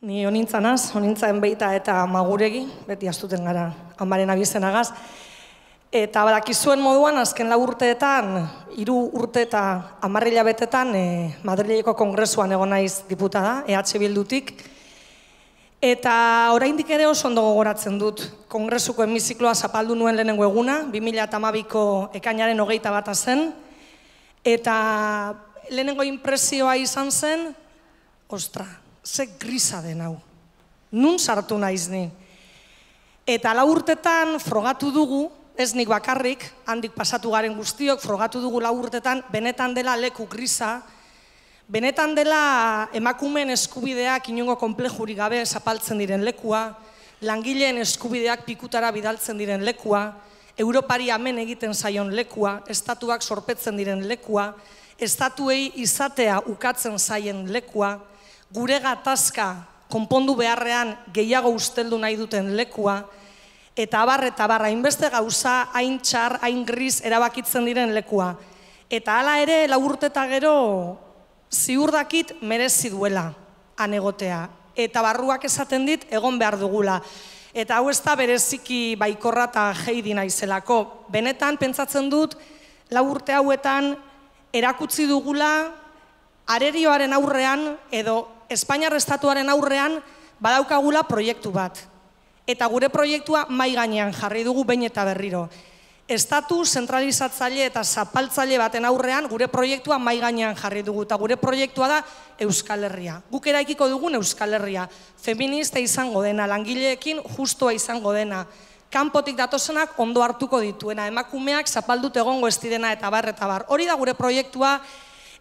Ni honintzan az, honintzan beita eta maguregi, beti astuten gara amaren abizenagaz. Eta badakizuen moduan, azken lau urteetan, hiru urte eta amarrila betetan, e, eh, Madrileko Kongresuan egon naiz diputada, EH Bildutik. Eta oraindik ere oso ondo gogoratzen dut, Kongresuko hemizikloa zapaldu nuen lehenengo eguna, 2008ko ekainaren hogeita bata zen, eta lehenengo inpresioa izan zen, ostra, ze grisa den hau. Nun sartu naiz ni. Eta la urtetan frogatu dugu, ez nik bakarrik, handik pasatu garen guztiok, frogatu dugu la urtetan, benetan dela leku grisa, benetan dela emakumen eskubideak inungo konplejuri gabe zapaltzen diren lekua, langileen eskubideak pikutara bidaltzen diren lekua, Europari amen egiten zaion lekua, estatuak sorpetzen diren lekua, estatuei izatea ukatzen zaien lekua, gure gatazka konpondu beharrean gehiago usteldu nahi duten lekua, eta abar eta barra, hainbeste gauza, hain txar, hain gris erabakitzen diren lekua. Eta hala ere, laurte gero, ziurdakit merezi duela anegotea. Eta barruak esaten dit, egon behar dugula. Eta hau ez da bereziki baikorra eta jeidi naizelako. Benetan, pentsatzen dut, laurte hauetan erakutzi dugula, arerioaren aurrean edo Espainiar Estatuaren aurrean badaukagula proiektu bat. Eta gure proiektua mai gainean jarri dugu behin eta berriro. Estatu zentralizatzaile eta zapaltzaile baten aurrean gure proiektua mai gainean jarri dugu eta gure proiektua da Euskal Herria. Guk eraikiko dugun Euskal Herria, feminista izango dena, langileekin justua izango dena, kanpotik datozenak ondo hartuko dituena, emakumeak zapaldut egongo ez direna eta barreta bar. Hori da gure proiektua,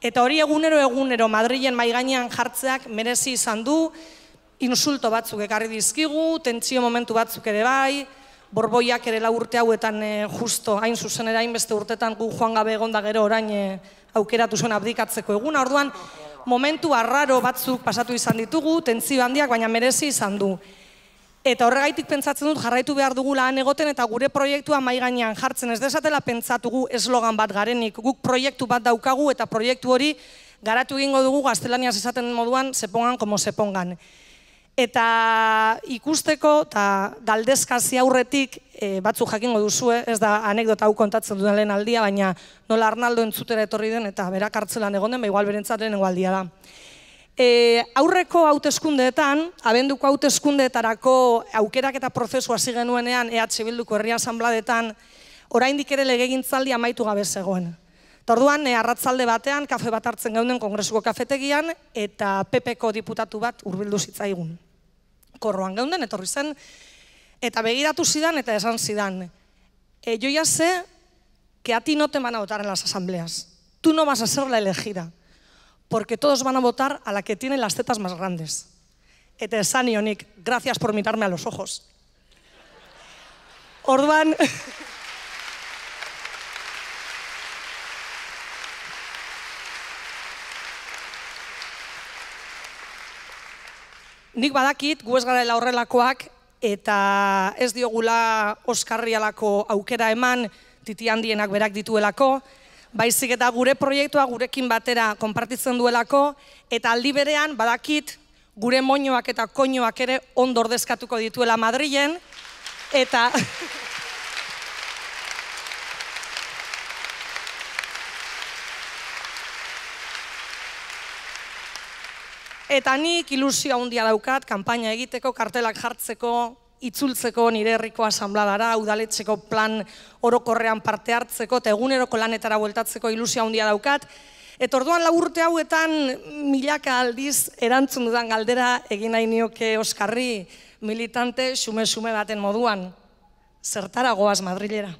Eta hori egunero egunero Madrilen mai gainean jartzeak merezi izan du insulto batzuk ekarri dizkigu, tentsio momentu batzuk ere bai, borboiak ere la urte hauetan eh, justo hain zuzen ere hainbeste urtetan gu joan gabe egonda gero orain e, aukeratu zuen abdikatzeko egun. Orduan momentu arraro batzuk pasatu izan ditugu, tentsio handiak, baina merezi izan du. Eta horregaitik pentsatzen dut jarraitu behar dugu lan egoten eta gure proiektua mai gainean jartzen. Ez desatela pentsatugu eslogan bat garenik. Guk proiektu bat daukagu eta proiektu hori garatu egingo dugu gaztelaniaz esaten moduan sepongan como sepongan. Eta ikusteko eta daldezkazi aurretik e, batzu jakingo duzu, ez da anekdota hau kontatzen duen lehen aldia, baina nola Arnaldo entzutera etorri den eta berak hartzelan egon den, behar berentzaren egon da. E, aurreko hauteskundeetan, abenduko hauteskundeetarako aukerak eta prozesua hasi genuenean EH Bilduko Herria Asambladetan, oraindik ere legegintzaldi amaitu gabe zegoen. Torduan, e, arratzalde batean, kafe bat hartzen gauden kongresuko kafetegian, eta PPko diputatu bat urbildu zitzaigun. Korroan gauden, etorri zen, eta begiratu zidan, eta esan zidan. E, joia ze, keati no te las asambleas. Tu no vas a ser la elegida porque todos van a votar a la que tiene las tetas más grandes. Eta esan ionik, gracias por mirarme a los ojos. Orduan... Nik badakit, gu ez gara horrelakoak, eta ez diogula Oskarri alako aukera eman, titi handienak berak dituelako, baizik eta gure proiektua gurekin batera konpartitzen duelako, eta aldi berean badakit gure moinoak eta koinoak ere ondor ordezkatuko dituela Madrilen, eta... Eta nik ilusia handia daukat, kanpaina egiteko, kartelak jartzeko, itzultzeko nire herriko asambladara, udaletzeko plan orokorrean parte hartzeko eta eguneroko lanetara bueltatzeko ilusia handia daukat. Eta orduan laburte hauetan milaka aldiz erantzun dudan galdera egin nahi nioke Oskarri militante xume-xume baten moduan. Zertara goaz Madrilera.